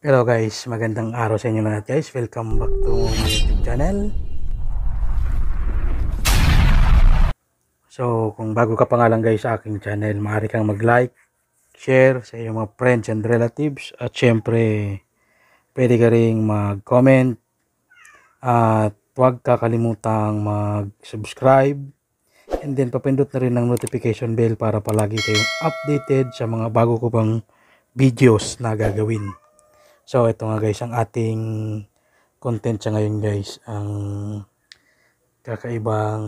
Hello guys, magandang araw sa inyo lahat guys. Welcome back to my YouTube channel. So, kung bago ka pa nga lang guys sa aking channel, maaari kang mag-like, share sa iyong mga friends and relatives at syempre pwede ka ring mag-comment at huwag kakalimutang mag-subscribe and then papindot na rin ng notification bell para palagi kayong updated sa mga bago ko pang videos na gagawin. So ito nga guys, ang ating content sa ngayon guys, ang kakaibang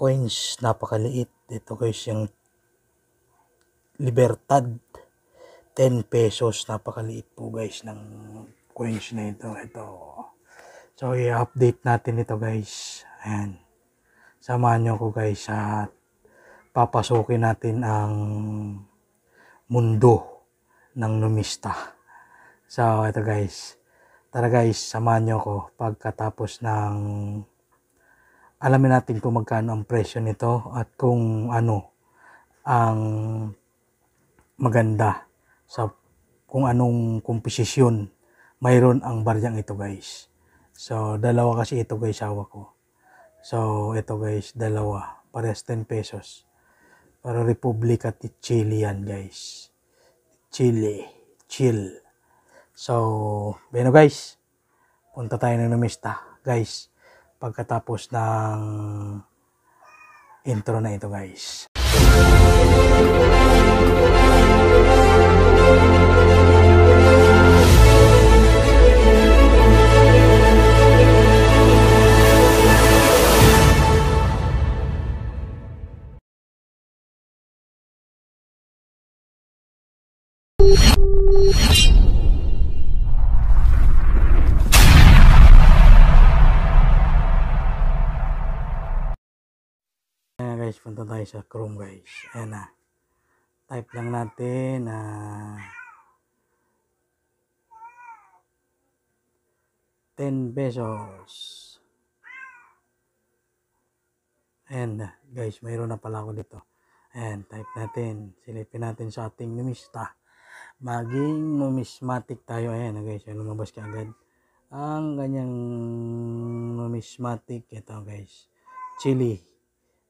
coins, napakaliit. dito guys, yung Libertad 10 pesos, napakaliit po guys ng coins na ito. Ito. So i-update natin ito guys. Ayan. Samahan nyo ko guys at papasukin natin ang mundo ng lumista. So, ito guys. Tara guys, samahan nyo ako pagkatapos ng alamin natin kung magkano ang presyo nito at kung ano ang maganda sa kung anong komposisyon mayroon ang baryang ito guys. So, dalawa kasi ito guys hawak ko. So, ito guys, dalawa. Parehas 10 pesos. Para Republika Chile yan guys. Chile, chill. So, beno guys, punta tayo ng namista. Guys, pagkatapos ng intro na ito guys. Música guys, punta tayo sa Chrome guys. Ayan na. Type lang natin na uh, 10 pesos. Ayan na guys, mayroon na pala ako dito. Ayan, type natin. Silipin natin sa ating numista. Maging numismatic tayo. Ayan na guys, lumabas ka agad. Ang ganyang numismatic. Ito guys, chili.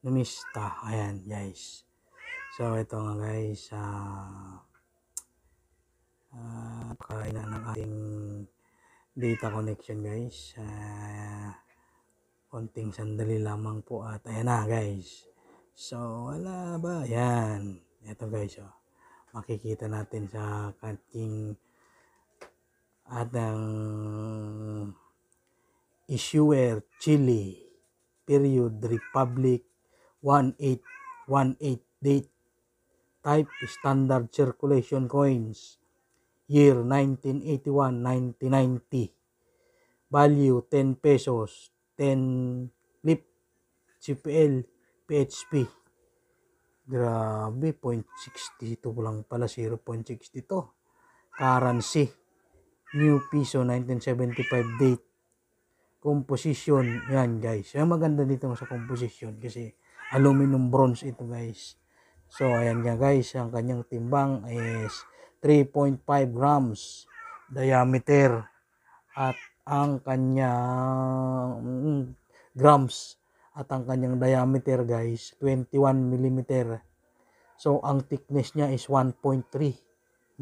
Lumista. Ayan, guys. So, ito nga guys. Uh, ah, uh, ah, kainan ng ating data connection guys. Uh, konting sandali lamang po at ayan na guys. So, wala ba? Ayan. Ito guys. Oh. Makikita natin sa kating at ang issuer Chile period Republic 1818 date type standard circulation coins year 1981-1990 value 10 pesos 10 lip CPL PHP grabe 0.62 lang pala 0.62 currency new peso 1975 date composition yan guys yung maganda dito sa composition kasi aluminum bronze ito guys so ayan nga guys ang kanyang timbang is 3.5 grams diameter at ang kanyang mm, grams at ang kanyang diameter guys 21 mm so ang thickness niya is 1.3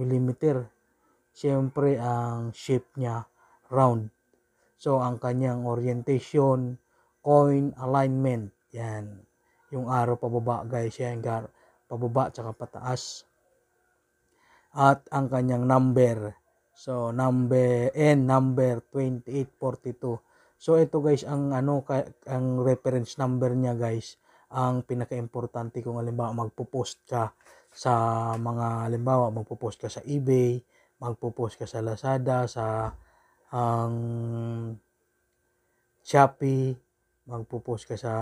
mm syempre ang shape niya round so ang kanyang orientation coin alignment yan yung araw pababa guys yan pababa tsaka pataas at ang kanyang number so number n number 2842 so ito guys ang ano ang reference number niya guys ang pinaka-importante kung halimbawa magpo-post ka sa mga halimbawa magpo-post ka sa eBay, magpo-post ka sa Lazada, sa ang um, Shopee, magpo-post ka sa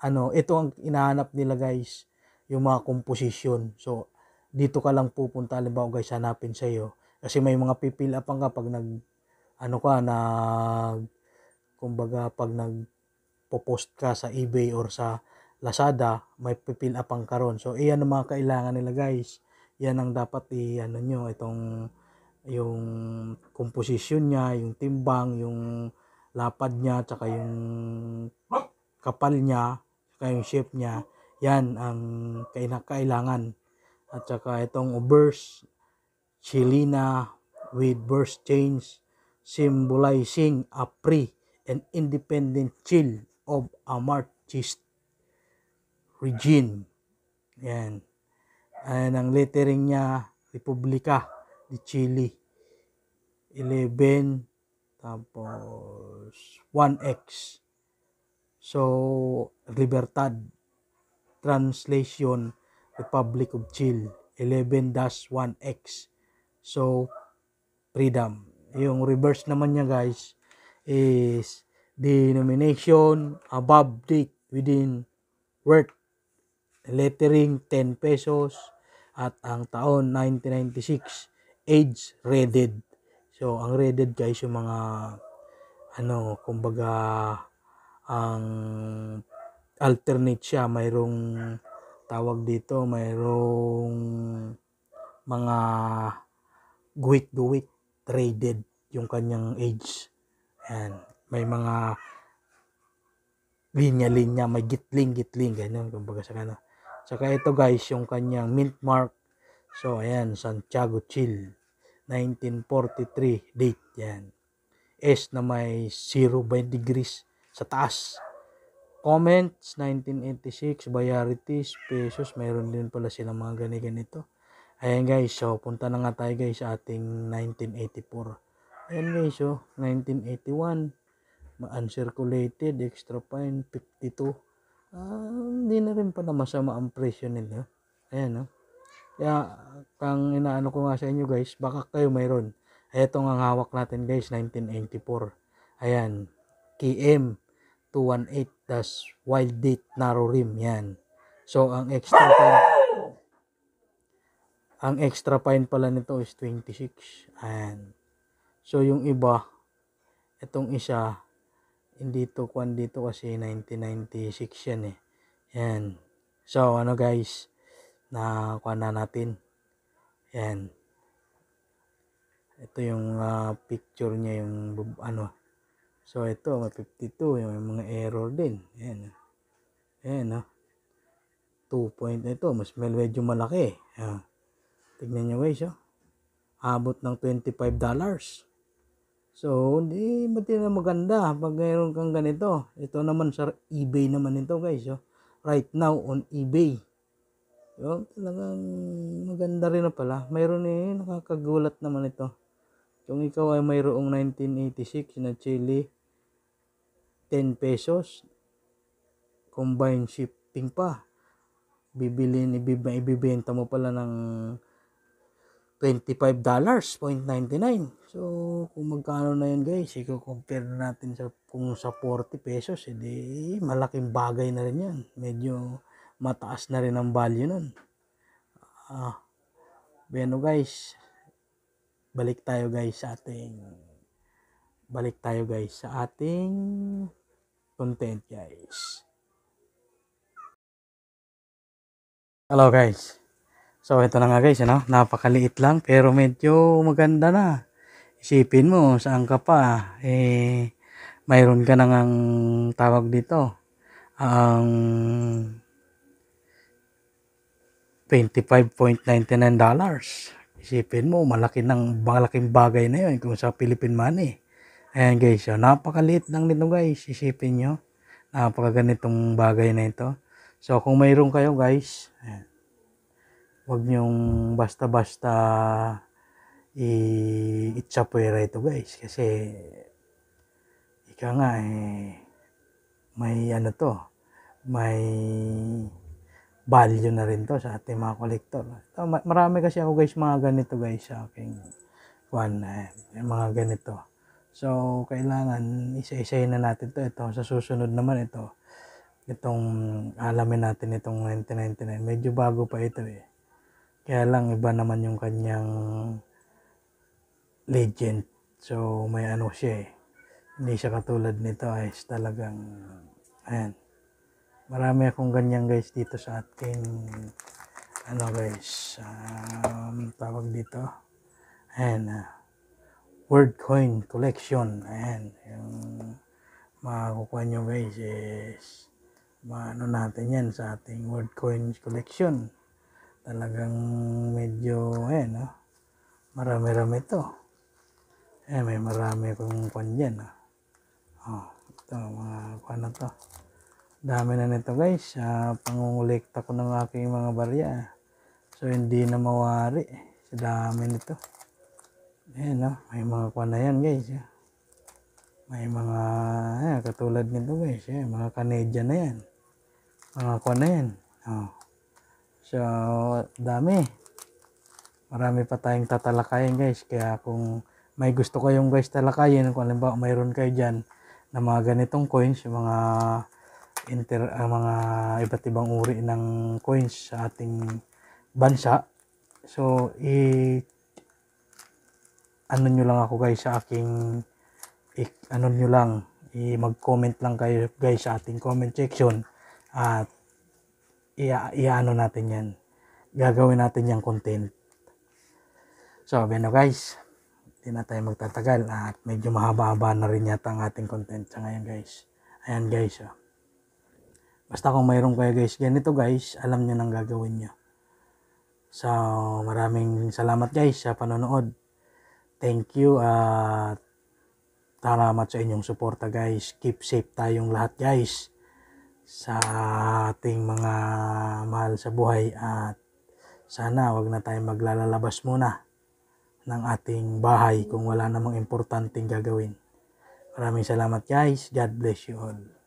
ano, ito ang inahanap nila guys, yung mga composition. So, dito ka lang pupunta, halimbawa guys, hanapin sa iyo. Kasi may mga pipil up ka pag nag, ano ka, nag, kumbaga, pag nag, post ka sa eBay or sa Lazada, may pipil up ang karon. So, iyan ang mga kailangan nila guys. Yan ang dapat i, ano nyo, itong, yung composition niya, yung timbang, yung lapad niya, tsaka yung kapal niya, yung shape niya, yan ang kailangan. At saka itong verse, Chilina with burst change, symbolizing a free and independent chill of a Marxist regime. Yan. Ayan ang lettering niya, Republika de Chile. 11, tapos 1X. So, Libertad Translation Republic of Chile 11-1X. So, freedom. Yung reverse naman niya guys is denomination above date within worth lettering 10 pesos at ang taon 1996 age rated. So, ang rated guys yung mga ano, kumbaga ang alternate siya mayroong tawag dito mayroong mga guwit guwit traded yung kanyang age and may mga linya-linya, may gitling-gitling, ganyan, kumbaga sa kanya. Saka ito guys, yung kanyang mint mark. So, ayan, Santiago, Chill 1943 date yan. S na may 0 by degrees sa taas. Comments, 1986, Bayaritis, Pesos, meron din pala silang mga gani-ganito. Ayan guys, so punta na nga tayo guys sa ating 1984. Ayan guys, so 1981, uncirculated, extra fine, 52. Ah, hindi na rin pala masama ang presyo nila. Ayan, no? Oh. Kaya, kang inaano ko nga sa inyo guys, baka kayo mayroon. Ito nga hawak natin guys, 1984. Ayan. KM 218 wild date narrow rim yan so ang extra time ang extra fine pala nito is 26 and so yung iba itong isa hindi to kwan dito kasi 1996 yan eh yan so ano guys na kwan na natin yan ito yung uh, picture niya yung ano So ito, may 52. Yung mga error din. Ayan. Ayan, ah. ha. Ah. 2 point ito. Mas medyo malaki. Ayan. Tignan nyo guys, ha. Ah. Abot ng $25. So, hindi mati na maganda pag mayroon kang ganito. Ito naman sa eBay naman ito guys. Oh. Right now on eBay. So, talagang maganda rin na pala. Mayroon eh, nakakagulat naman ito. Kung ikaw ay mayroong 1986 na Chile 10 pesos combine shipping pa bibili ibibenta mo pala ng 25 dollars 0.99 so kung magkano na yun guys i-compare natin sa kung sa 40 pesos edi eh, malaking bagay na rin yan medyo mataas na rin ang value nun ah uh, bueno guys balik tayo guys sa ating balik tayo guys sa ating content guys hello guys so ito na nga guys ano? napakaliit lang pero medyo maganda na isipin mo saan ka pa eh mayroon ka nang ang tawag dito ang 25.99 dollars isipin mo malaki ng malaking bagay na yon kung sa Philippine money Ayan guys, so, oh. napakaliit ng nito guys. Isipin nyo. Napakaganitong bagay na ito. So kung mayroon kayo guys, ayan, huwag nyong basta-basta i-itsapuera ito guys. Kasi ika nga eh, may ano to, may value na rin to sa ating mga kolektor. Marami kasi ako guys mga ganito guys sa aking one, eh, mga ganito. So, kailangan isa-isahin na natin to ito. Sa susunod naman ito, itong alamin natin itong 1999. Medyo bago pa ito eh. Kaya lang iba naman yung kanyang legend. So, may ano siya eh. Hindi siya katulad nito guys. Talagang, ayan. Marami akong ganyan guys dito sa ating, ano guys, um, tawag dito. Ayan ah. Uh, word coin collection. Ayan. Yung makakukuha nyo guys is maano natin yan sa ating word coins collection. Talagang medyo ayan no. Oh, ah, Marami-rami to. Ayan, may marami kong kwan dyan. Oh. oh ito mga kwan na to. Dami na nito guys. Uh, pangungulekta ko ng aking mga barya. So hindi na mawari. Sa dami nito. Ayan, no? may mga kuha na yan guys. Eh. May mga ayan, katulad nito guys. Eh. Mga Canadian na yan. Mga kuha na yan. Oh. So, dami. Marami pa tayong tatalakayin guys. Kaya kung may gusto kayong guys talakayin, kung alimbawa mayroon kayo dyan na mga ganitong coins, mga inter, uh, mga iba't ibang uri ng coins sa ating bansa. So, i- ano nyo lang ako guys sa aking i, ano nyo lang i mag-comment lang kayo guys sa ating comment section at i-ano natin yan gagawin natin yung content so bueno guys hindi na tayo magtatagal at medyo mahaba-haba na rin yata ang ating content sa ngayon guys ayan guys oh. basta kung mayroon kayo guys ganito guys alam nyo nang gagawin nyo so maraming salamat guys sa panonood Thank you at salamat sa inyong suporta guys. Keep safe tayong lahat guys sa ating mga mahal sa buhay at sana wag na tayong maglalabas muna ng ating bahay kung wala namang importanteng gagawin. Maraming salamat guys. God bless you all.